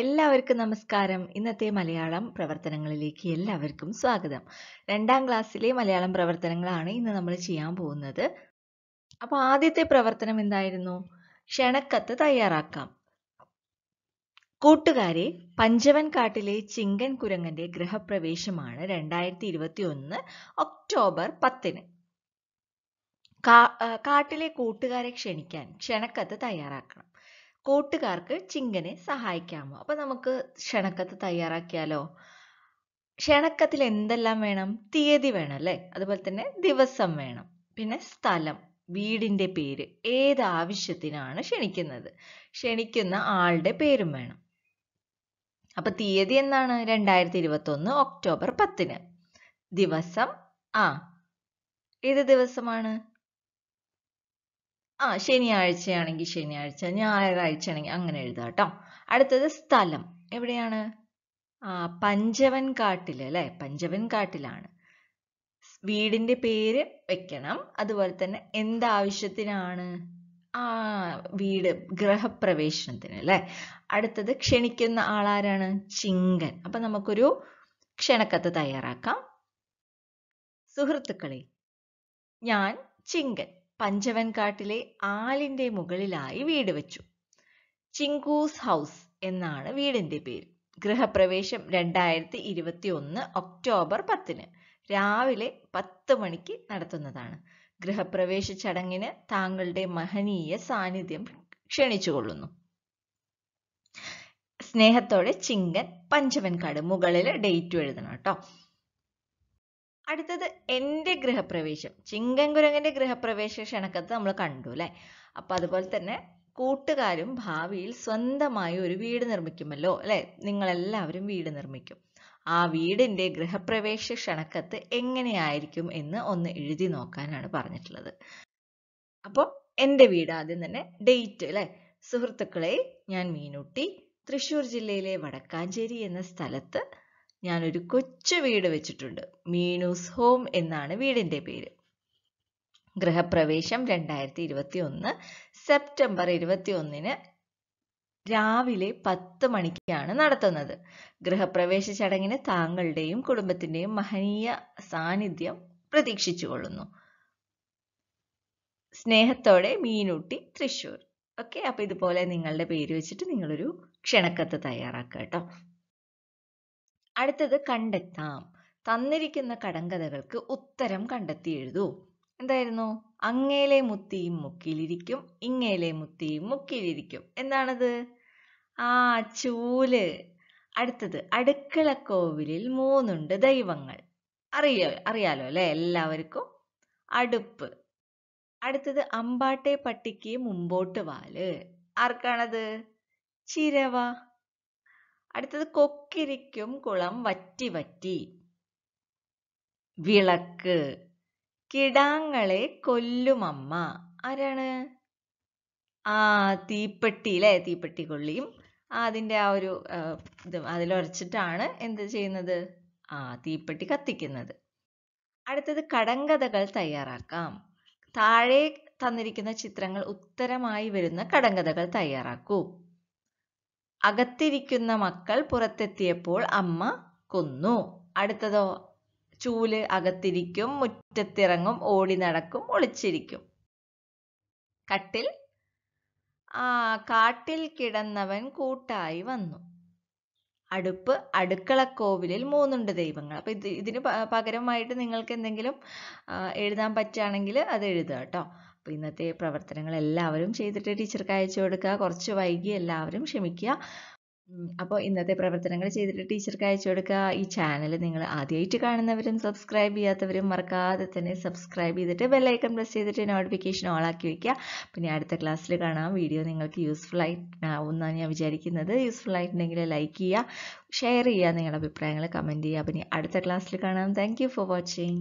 എല്ലാവർക്കും നമസ്കാരം ഇന്നത്തെ മലയാളം പ്രവർത്തനങ്ങളിലേക്ക് എല്ലാവർക്കും സ്വാഗതം രണ്ടാം ക്ലാസ്സിലെ മലയാളം പ്രവർത്തനങ്ങളാണ് ഇന്ന് നമ്മൾ ചെയ്യാൻ പോകുന്നത് അപ്പോൾ ആദ്യത്തെ പ്രവർത്തനം എന്തായിരുന്നു ക്ഷണക്കത്ത് തയ്യാറാക്കാം കൂട്ടുകാരെ പഞ്ചവൻ കാട്ടിലെ ചിങ്കൻ കുരങ്ങന്റെ ഗൃഹപ്രവേശമാണ് രണ്ടായിരത്തി ഇരുപത്തി ഒന്ന് ഒക്ടോബർ പത്തിന് കാട്ടിലെ കൂട്ടുകാരെ ക്ഷണിക്കാൻ ക്ഷണക്കത്ത് തയ്യാറാക്കണം കൂട്ടുകാർക്ക് ചിങ്കനെ സഹായിക്കാമോ അപ്പൊ നമുക്ക് ക്ഷണക്കത്ത് തയ്യാറാക്കിയാലോ ക്ഷണക്കത്തിൽ എന്തെല്ലാം വേണം തീയതി വേണം അല്ലേ അതുപോലെ തന്നെ ദിവസം വേണം പിന്നെ സ്ഥലം വീടിന്റെ പേര് ഏത് ആവശ്യത്തിനാണ് ക്ഷണിക്കുന്നത് ക്ഷണിക്കുന്ന ആളുടെ പേരും വേണം അപ്പൊ തീയതി എന്നാണ് രണ്ടായിരത്തി ഇരുപത്തി ഒന്ന് ഒക്ടോബർ പത്തിന് ദിവസം ആ ഏത് ദിവസമാണ് ആ ശനിയാഴ്ചയാണെങ്കിൽ ശനിയാഴ്ച ഞായറാഴ്ച ആണെങ്കിൽ അങ്ങനെ എഴുതാം കേട്ടോ അടുത്തത് സ്ഥലം എവിടെയാണ് ആ പഞ്ചവൻ കാട്ടിൽ അല്ലേ പഞ്ചവൻ കാട്ടിലാണ് വീടിന്റെ പേര് വെക്കണം അതുപോലെ തന്നെ എന്താവശ്യത്തിനാണ് ആ വീട് ഗ്രഹപ്രവേശനത്തിന് അല്ലേ അടുത്തത് ക്ഷണിക്കുന്ന ആളാരാണ് ചിങ്കൻ അപ്പൊ നമുക്കൊരു ക്ഷണക്കത്ത് തയ്യാറാക്കാം സുഹൃത്തുക്കളെ ഞാൻ ചിങ്കൻ പഞ്ചവൻകാട്ടിലെ ആലിന്റെ മുകളിലായി വീട് വെച്ചു ചിങ്കൂസ് ഹൗസ് എന്നാണ് വീടിന്റെ പേര് ഗൃഹപ്രവേശം രണ്ടായിരത്തി ഇരുപത്തി ഒന്ന് ഒക്ടോബർ പത്തിന് രാവിലെ പത്ത് മണിക്ക് നടത്തുന്നതാണ് ഗൃഹപ്രവേശ ചടങ്ങിന് താങ്കളുടെ മഹനീയ സാന്നിധ്യം ക്ഷണിച്ചുകൊള്ളുന്നു സ്നേഹത്തോടെ ചിങ്കൻ പഞ്ചവൻകാട് മുകളിൽ ഡേറ്റ് എഴുതണം കേട്ടോ അടുത്തത് എൻ്റെ ഗൃഹപ്രവേശം ചിങ്കൻകുരങ്ങൻ്റെ ഗൃഹപ്രവേശ ക്ഷണക്കത്ത് നമ്മൾ കണ്ടു അല്ലേ അപ്പോൾ അതുപോലെ തന്നെ കൂട്ടുകാരും ഭാവിയിൽ സ്വന്തമായി ഒരു വീട് നിർമ്മിക്കുമല്ലോ അല്ലേ നിങ്ങളെല്ലാവരും വീട് നിർമ്മിക്കും ആ വീടിൻ്റെ ഗൃഹപ്രവേശ ക്ഷണക്കത്ത് എങ്ങനെയായിരിക്കും എന്ന് ഒന്ന് എഴുതി നോക്കാനാണ് പറഞ്ഞിട്ടുള്ളത് അപ്പോൾ എൻ്റെ വീട് ആദ്യം തന്നെ ഡേറ്റ് അല്ലേ സുഹൃത്തുക്കളെ ഞാൻ മീനുട്ടി തൃശ്ശൂർ ജില്ലയിലെ വടക്കാഞ്ചേരി എന്ന സ്ഥലത്ത് ഞാനൊരു കൊച്ചു വീട് വെച്ചിട്ടുണ്ട് മീനൂസ് ഹോം എന്നാണ് വീടിന്റെ പേര് ഗൃഹപ്രവേശം രണ്ടായിരത്തി ഇരുപത്തി ഒന്ന് സെപ്റ്റംബർ ഇരുപത്തി ഒന്നിന് രാവിലെ പത്ത് മണിക്കാണ് നടത്തുന്നത് ഗൃഹപ്രവേശ ചടങ്ങിന് താങ്കളുടെയും കുടുംബത്തിന്റെയും മഹനീയ സാന്നിധ്യം പ്രതീക്ഷിച്ചുകൊള്ളുന്നു സ്നേഹത്തോടെ മീനുട്ടി തൃശ്ശൂർ ഓക്കെ അപ്പോൾ ഇതുപോലെ നിങ്ങളുടെ പേര് വെച്ചിട്ട് നിങ്ങളൊരു ക്ഷണക്കത്ത് തയ്യാറാക്കുക കേട്ടോ അടുത്തത് കണ്ടെത്താം തന്നിരിക്കുന്ന കടങ്കഥകൾക്ക് ഉത്തരം കണ്ടെത്തി എഴുതൂ എന്തായിരുന്നു അങ്ങേലെ മുത്തിയും മുക്കിലിരിക്കും ഇങ്ങേലെ മുത്തിയും മുക്കിലിരിക്കും എന്താണത് ആ ചൂല് അടുത്തത് അടുക്കള കോവിലിൽ മൂന്നുണ്ട് ദൈവങ്ങൾ അറിയോ അറിയാലോ അല്ലെ എല്ലാവർക്കും അടുപ്പ് അടുത്തത് അമ്പാട്ടെ പട്ടിക്ക് മുമ്പോട്ട് വാല് ആർക്കാണത് ചിരവ അടുത്തത് കൊക്കിരിക്കും കുളം വറ്റി വറ്റി വിളക്ക് കിടാങ്ങളെ കൊല്ലുമമ്മ ആരാണ് ആ തീപ്പെട്ടി അല്ലേ തീപ്പെട്ടി കൊള്ളിയും അതിന്റെ ആ ഒരു ഇത് അതിലുരച്ചിട്ടാണ് എന്ത് ചെയ്യുന്നത് ആ തീപ്പെട്ടി കത്തിക്കുന്നത് അടുത്തത് കടങ്കഥകൾ തയ്യാറാക്കാം താഴെ തന്നിരിക്കുന്ന ചിത്രങ്ങൾ ഉത്തരമായി വരുന്ന കടങ്കഥകൾ തയ്യാറാക്കൂ അകത്തിരിക്കുന്ന മക്കൾ പുറത്തെത്തിയപ്പോൾ അമ്മ കൊന്നു അടുത്തതോ ചൂല് അകത്തിരിക്കും മുറ്റത്തിറങ്ങും ഓടി നടക്കും ഒളിച്ചിരിക്കും കട്ടിൽ ആ കാട്ടിൽ കിടന്നവൻ കൂട്ടായി വന്നു അടുപ്പ് അടുക്കളക്കോവിലിൽ മൂന്നുണ്ട് ദൈവങ്ങൾ അപ്പൊ ഇത് ഇതിന് പകരമായിട്ട് നിങ്ങൾക്ക് എന്തെങ്കിലും എഴുതാൻ പറ്റുകയാണെങ്കിൽ അത് എഴുതുക കേട്ടോ അപ്പോൾ ഇന്നത്തെ പ്രവർത്തനങ്ങൾ എല്ലാവരും ചെയ്തിട്ട് ടീച്ചർക്ക് അയച്ചു കൊടുക്കുക കുറച്ച് വൈകി എല്ലാവരും ക്ഷമിക്കുക അപ്പോൾ ഇന്നത്തെ പ്രവർത്തനങ്ങൾ ചെയ്തിട്ട് ടീച്ചർക്ക് അയച്ചു കൊടുക്കുക ഈ ചാനൽ നിങ്ങൾ ആദ്യമായിട്ട് കാണുന്നവരും സബ്സ്ക്രൈബ് ചെയ്യാത്തവരും മറക്കാതെ തന്നെ സബ്സ്ക്രൈബ് ചെയ്തിട്ട് ബെല്ലൈക്കൺ പ്രസ് ചെയ്തിട്ട് നോട്ടിഫിക്കേഷൻ ഓൺ ആക്കി വയ്ക്കുക പിന്നെ അടുത്ത ക്ലാസ്സിൽ കാണാം വീഡിയോ നിങ്ങൾക്ക് യൂസ്ഫുൾ ആവുമെന്നാണ് ഞാൻ വിചാരിക്കുന്നത് യൂസ്ഫുൾ ആയിട്ടുണ്ടെങ്കിൽ ലൈക്ക് ചെയ്യുക ഷെയർ ചെയ്യുക നിങ്ങളുടെ അഭിപ്രായങ്ങൾ കമൻറ്റ് ചെയ്യുക പിന്നെ അടുത്ത ക്ലാസ്സിൽ കാണാം താങ്ക് ഫോർ വാച്ചിങ്